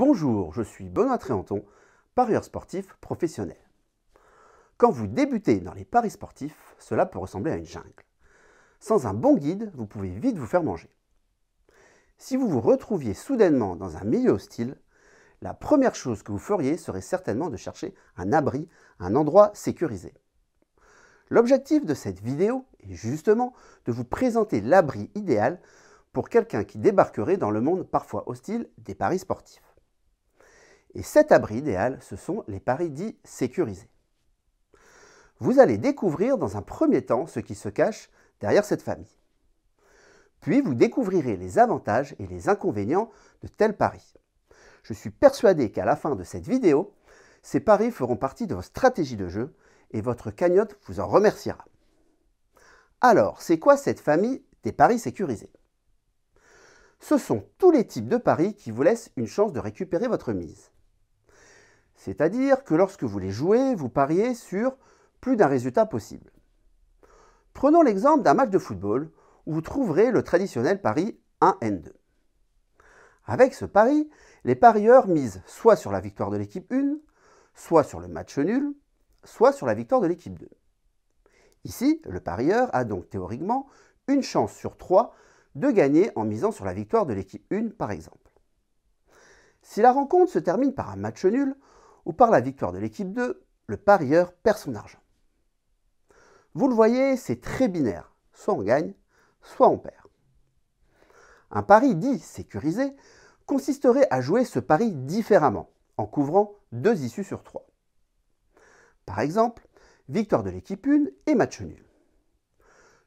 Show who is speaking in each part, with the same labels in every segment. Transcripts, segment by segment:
Speaker 1: Bonjour, je suis Benoît Tréanton, parieur sportif professionnel. Quand vous débutez dans les paris sportifs, cela peut ressembler à une jungle. Sans un bon guide, vous pouvez vite vous faire manger. Si vous vous retrouviez soudainement dans un milieu hostile, la première chose que vous feriez serait certainement de chercher un abri, un endroit sécurisé. L'objectif de cette vidéo est justement de vous présenter l'abri idéal pour quelqu'un qui débarquerait dans le monde parfois hostile des paris sportifs. Et cet abri idéal, ce sont les paris dits sécurisés. Vous allez découvrir dans un premier temps ce qui se cache derrière cette famille. Puis vous découvrirez les avantages et les inconvénients de tels paris. Je suis persuadé qu'à la fin de cette vidéo, ces paris feront partie de vos stratégie de jeu et votre cagnotte vous en remerciera. Alors, c'est quoi cette famille des paris sécurisés Ce sont tous les types de paris qui vous laissent une chance de récupérer votre mise. C'est-à-dire que lorsque vous les jouez, vous pariez sur plus d'un résultat possible. Prenons l'exemple d'un match de football où vous trouverez le traditionnel pari 1-N2. Avec ce pari, les parieurs misent soit sur la victoire de l'équipe 1, soit sur le match nul, soit sur la victoire de l'équipe 2. Ici, le parieur a donc théoriquement une chance sur 3 de gagner en misant sur la victoire de l'équipe 1 par exemple. Si la rencontre se termine par un match nul, ou par la victoire de l'équipe 2, le parieur perd son argent. Vous le voyez, c'est très binaire. Soit on gagne, soit on perd. Un pari dit sécurisé consisterait à jouer ce pari différemment, en couvrant deux issues sur trois. Par exemple, victoire de l'équipe 1 et match nul.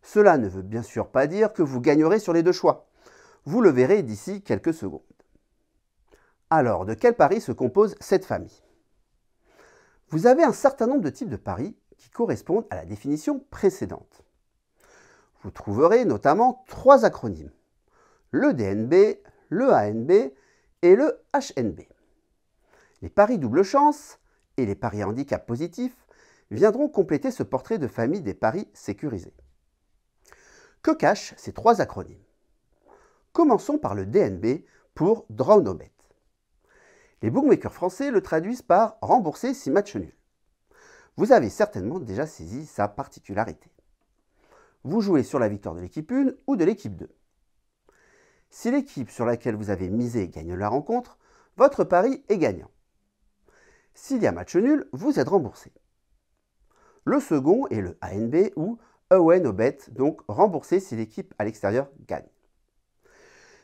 Speaker 1: Cela ne veut bien sûr pas dire que vous gagnerez sur les deux choix. Vous le verrez d'ici quelques secondes. Alors, de quel pari se compose cette famille vous avez un certain nombre de types de paris qui correspondent à la définition précédente. Vous trouverez notamment trois acronymes, le DNB, le ANB et le HNB. Les paris double chance et les paris handicap positif viendront compléter ce portrait de famille des paris sécurisés. Que cachent ces trois acronymes Commençons par le DNB pour Bet. Les bookmakers français le traduisent par rembourser si match nul. Vous avez certainement déjà saisi sa particularité. Vous jouez sur la victoire de l'équipe 1 ou de l'équipe 2. Si l'équipe sur laquelle vous avez misé gagne la rencontre, votre pari est gagnant. S'il y a match nul, vous êtes remboursé. Le second est le ANB ou Away no bet, donc remboursé si l'équipe à l'extérieur gagne.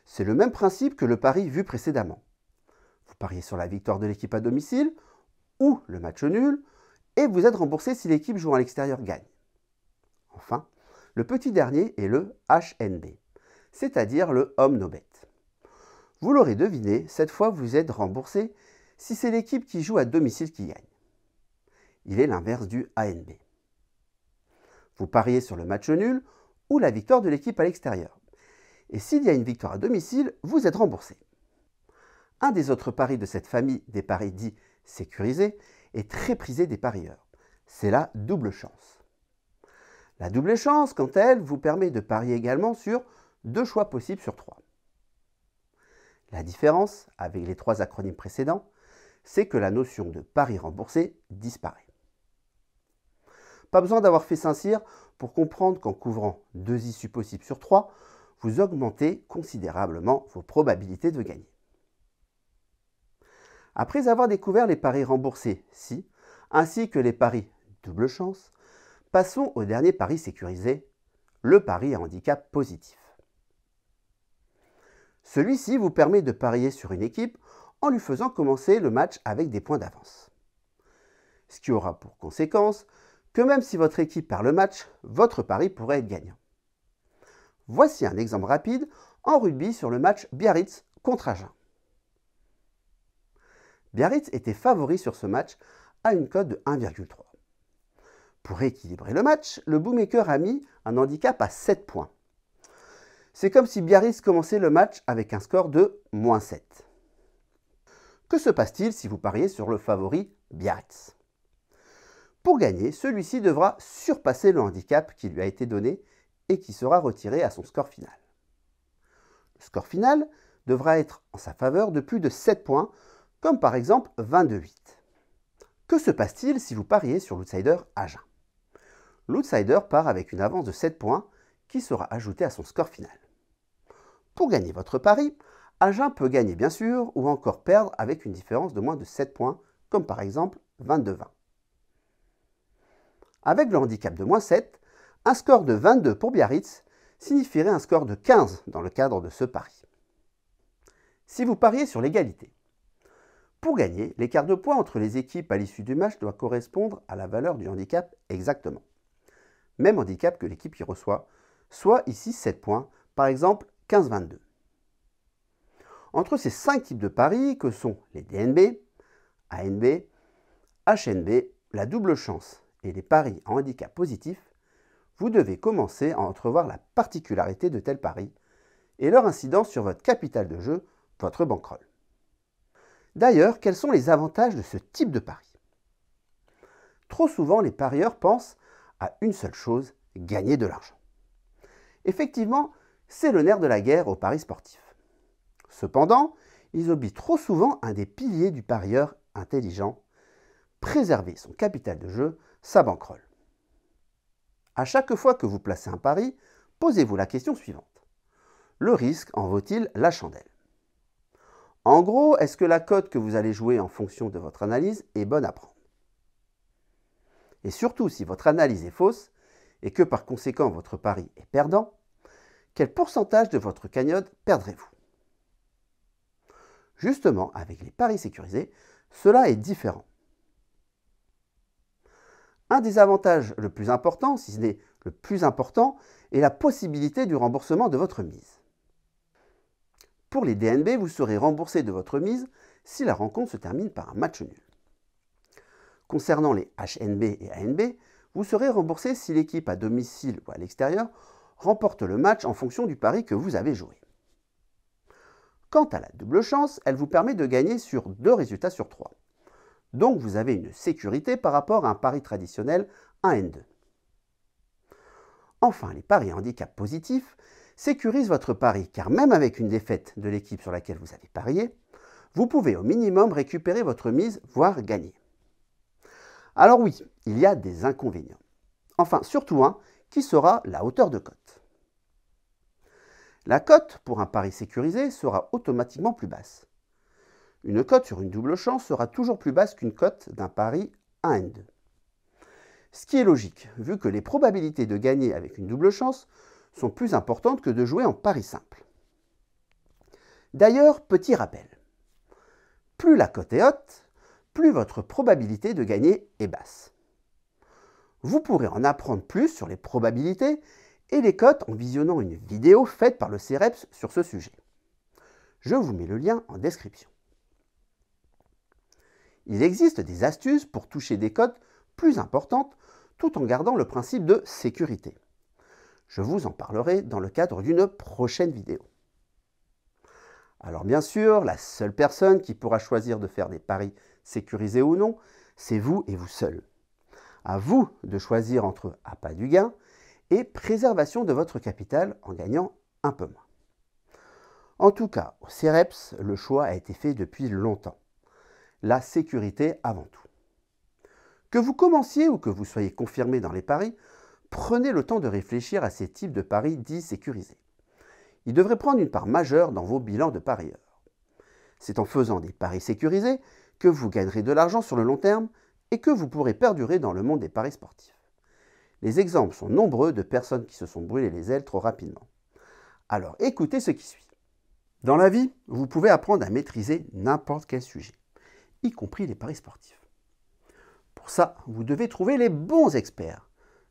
Speaker 1: C'est le même principe que le pari vu précédemment pariez sur la victoire de l'équipe à domicile ou le match nul, et vous êtes remboursé si l'équipe jouant à l'extérieur gagne. Enfin, le petit dernier est le HNB, c'est-à-dire le Homme No Bet. Vous l'aurez deviné, cette fois vous êtes remboursé si c'est l'équipe qui joue à domicile qui gagne. Il est l'inverse du ANB. Vous pariez sur le match nul ou la victoire de l'équipe à l'extérieur. Et s'il y a une victoire à domicile, vous êtes remboursé. Un des autres paris de cette famille des paris dits sécurisés est très prisé des parieurs. C'est la double chance. La double chance, quant à elle, vous permet de parier également sur deux choix possibles sur trois. La différence avec les trois acronymes précédents, c'est que la notion de pari remboursé disparaît. Pas besoin d'avoir fait Saint-Cyr pour comprendre qu'en couvrant deux issues possibles sur trois, vous augmentez considérablement vos probabilités de gagner. Après avoir découvert les paris remboursés, si, ainsi que les paris double chance, passons au dernier pari sécurisé, le pari à handicap positif. Celui-ci vous permet de parier sur une équipe en lui faisant commencer le match avec des points d'avance. Ce qui aura pour conséquence que même si votre équipe perd le match, votre pari pourrait être gagnant. Voici un exemple rapide en rugby sur le match Biarritz contre Agen. Biarritz était favori sur ce match à une cote de 1,3. Pour équilibrer le match, le bookmaker a mis un handicap à 7 points. C'est comme si Biarritz commençait le match avec un score de moins 7. Que se passe-t-il si vous pariez sur le favori Biarritz Pour gagner, celui-ci devra surpasser le handicap qui lui a été donné et qui sera retiré à son score final. Le score final devra être en sa faveur de plus de 7 points comme par exemple 22-8. Que se passe-t-il si vous pariez sur l'outsider Agen L'outsider part avec une avance de 7 points qui sera ajoutée à son score final. Pour gagner votre pari, Agen peut gagner bien sûr ou encore perdre avec une différence de moins de 7 points, comme par exemple 22-20. Avec le handicap de moins 7, un score de 22 pour Biarritz signifierait un score de 15 dans le cadre de ce pari. Si vous pariez sur l'égalité, pour gagner, l'écart de points entre les équipes à l'issue du match doit correspondre à la valeur du handicap exactement. Même handicap que l'équipe qui reçoit, soit ici 7 points, par exemple 15-22. Entre ces 5 types de paris que sont les DNB, ANB, HNB, la double chance et les paris en handicap positif, vous devez commencer à entrevoir la particularité de tels paris et leur incidence sur votre capital de jeu, votre bankroll. D'ailleurs, quels sont les avantages de ce type de pari Trop souvent, les parieurs pensent à une seule chose, gagner de l'argent. Effectivement, c'est le nerf de la guerre au pari sportif. Cependant, ils oublient trop souvent un des piliers du parieur intelligent, préserver son capital de jeu, sa banquerolle. À chaque fois que vous placez un pari, posez-vous la question suivante. Le risque en vaut-il la chandelle en gros, est-ce que la cote que vous allez jouer en fonction de votre analyse est bonne à prendre Et surtout, si votre analyse est fausse et que par conséquent votre pari est perdant, quel pourcentage de votre cagnotte perdrez-vous Justement, avec les paris sécurisés, cela est différent. Un des avantages le plus important, si ce n'est le plus important, est la possibilité du remboursement de votre mise. Pour les DNB, vous serez remboursé de votre mise si la rencontre se termine par un match nul. Concernant les HNB et ANB, vous serez remboursé si l'équipe à domicile ou à l'extérieur remporte le match en fonction du pari que vous avez joué. Quant à la double chance, elle vous permet de gagner sur deux résultats sur trois. Donc vous avez une sécurité par rapport à un pari traditionnel 1N2. Enfin, les paris handicap positifs, sécurise votre pari, car même avec une défaite de l'équipe sur laquelle vous avez parié, vous pouvez au minimum récupérer votre mise, voire gagner. Alors oui, il y a des inconvénients. Enfin, surtout un qui sera la hauteur de cote. La cote pour un pari sécurisé sera automatiquement plus basse. Une cote sur une double chance sera toujours plus basse qu'une cote d'un pari 1 2 Ce qui est logique, vu que les probabilités de gagner avec une double chance sont plus importantes que de jouer en pari simple. D'ailleurs, petit rappel, plus la cote est haute, plus votre probabilité de gagner est basse. Vous pourrez en apprendre plus sur les probabilités et les cotes en visionnant une vidéo faite par le CEREPS sur ce sujet. Je vous mets le lien en description. Il existe des astuces pour toucher des cotes plus importantes tout en gardant le principe de sécurité. Je vous en parlerai dans le cadre d'une prochaine vidéo. Alors bien sûr, la seule personne qui pourra choisir de faire des paris sécurisés ou non, c'est vous et vous seul. À vous de choisir entre appât du gain et préservation de votre capital en gagnant un peu moins. En tout cas, au CEREPS, le choix a été fait depuis longtemps. La sécurité avant tout. Que vous commenciez ou que vous soyez confirmé dans les paris, Prenez le temps de réfléchir à ces types de paris dits sécurisés. Ils devraient prendre une part majeure dans vos bilans de parieurs. C'est en faisant des paris sécurisés que vous gagnerez de l'argent sur le long terme et que vous pourrez perdurer dans le monde des paris sportifs. Les exemples sont nombreux de personnes qui se sont brûlées les ailes trop rapidement. Alors écoutez ce qui suit. Dans la vie, vous pouvez apprendre à maîtriser n'importe quel sujet, y compris les paris sportifs. Pour ça, vous devez trouver les bons experts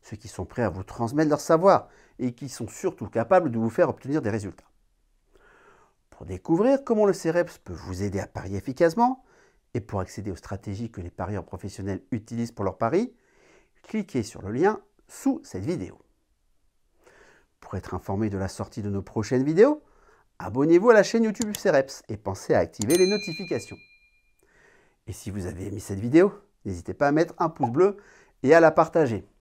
Speaker 1: ceux qui sont prêts à vous transmettre leur savoir et qui sont surtout capables de vous faire obtenir des résultats. Pour découvrir comment le Cereps peut vous aider à parier efficacement et pour accéder aux stratégies que les parieurs professionnels utilisent pour leur pari, cliquez sur le lien sous cette vidéo. Pour être informé de la sortie de nos prochaines vidéos, abonnez-vous à la chaîne YouTube Cereps et pensez à activer les notifications. Et si vous avez aimé cette vidéo, n'hésitez pas à mettre un pouce bleu et à la partager.